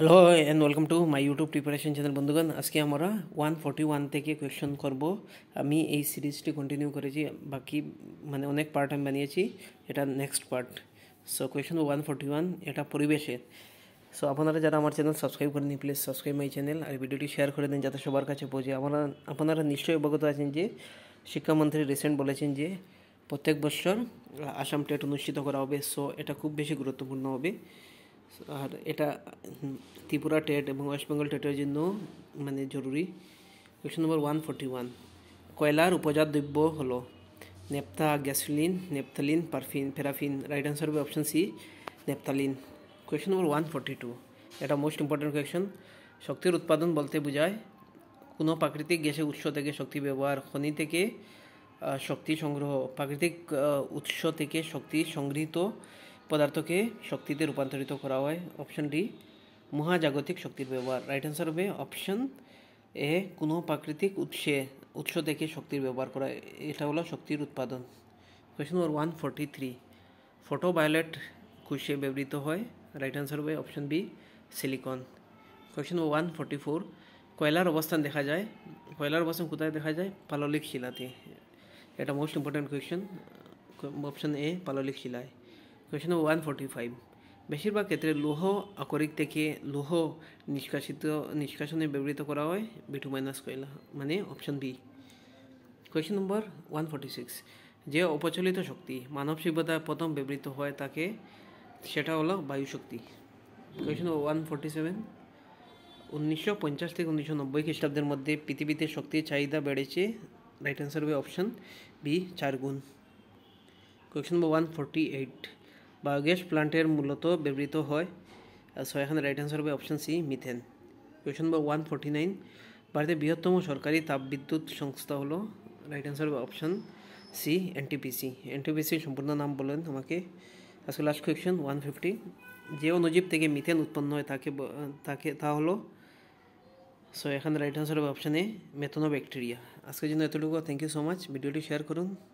hello and welcome to my YouTube preparation channel বন্ধুগণ আজকে আমরা ওয়ান ফর্টি ওয়ান থেকে কোয়েশ্চন করব আমি এই সিরিজটি কন্টিনিউ করেছি বাকি মানে অনেক পার্ট আমি বানিয়েছি এটা next part so question one forty one এটা পরিবেশের সো আপনারা যারা আমার চ্যানেল সাবস্ক্রাইব করেনি প্লিজ সাবস্ক্রাইব মাই চ্যানেল আর ভিডিওটি শেয়ার করে দিন যাতে সবার কাছে পৌঁছে আপনারা আপনারা নিশ্চয়ই অবগত আছেন যে শিক্ষামন্ত্রী রিসেন্ট বলেছেন যে প্রত্যেক বছর আসাম টেট অনুষ্ঠিত করা হবে সো এটা খুব বেশি গুরুত্বপূর্ণ হবে আর এটা ত্রিপুরা টেট এবং ওয়েস্ট বেঙ্গল টেটের জন্য মানে জরুরি question number one forty one কয়লার উপজাত দ্রব্য হলো naphtha gasoline naphthalene paraffin paraffin right answer হবে option C naphthalene question number one forty two এটা মোস্ট ইম্পর্টেন্ট কোয়েশন শক্তির উৎপাদন বলতে বোঝায় কোনো প্রাকৃতিক গ্যাসের উৎস থেকে শক্তি ব্যবহার খনি থেকে শক্তি সংগ্রহ প্রাকৃতিক উৎস থেকে শক্তি সংগৃহীত পদার্থকে শক্তিতে রূপান্তরিত করা হয় অপশন ডি মহাজাগতিক শক্তির ব্যবহার রাইট অ্যান্সার হবে অপশন এ কোনো প্রাকৃতিক উৎসে উৎস থেকে শক্তির ব্যবহার করা এটা হলো শক্তির উৎপাদন question number one forty three photovoltaic কুশে ব্যবহৃত হয় রাইট অ্যান্সার হবে option B silicon question number one forty four কয়লার অবস্থান দেখা যায় কয়লার অবস্থান কোথায় দেখা যায় পাললিক শিলাতে এটা most important question option A পাললিক শিলায় কোয়েশ্চেন ওয়ান ফোর্টি ফাইভ বেশিরভাগ ক্ষেত্রে লৌহ আকরিক থেকে লৌহ নিষ্কাশিত নিষ্কাশনে ব্যবহৃত করা হয় বিটু মাইনাস কয়লা মানে option B question number one forty six যে অপচলিত শক্তি মানব সভ্যতায় প্রথম ব্যবহৃত হয় তাকে সেটা হলো বায়ু শক্তি কোয়েশ্চেন ওয়ান ফোর্টি সেভেন উনিশশো পঞ্চাশ থেকে উনিশশো নব্বই খ্রিস্টাব্দের মধ্যে পৃথিবীতে শক্তির চাহিদা বেড়েছে রাইট অ্যান্সার হবে অপশন বি চার গুণ question number one forty eight biogas প্লান্টের মূলত ব্যবহৃত হয় সো এখানে রাইট অ্যান্সার হবে option C methane question number one forty nine ভারতের বৃহত্তম সরকারি তাপবিদ্যুৎ সংস্থা হলো রাইট অ্যান্সার হবে অপশন সি এনটিপিসি এনটিপিসির সম্পূর্ণ নাম বলেন আমাকে আজকে লাস্ট কোয়েশন ওয়ান ফিফটি যে অনুজীব থেকে মিথেন উৎপন্ন হয় তাকে তাকে তা হলো সো এখানে রাইট অ্যান্সার হবে এ মেথনো ব্যাকটেরিয়া আজকের জন্য এতটুকু থ্যাংক ইউ সো মাচ ভিডিওটি শেয়ার করুন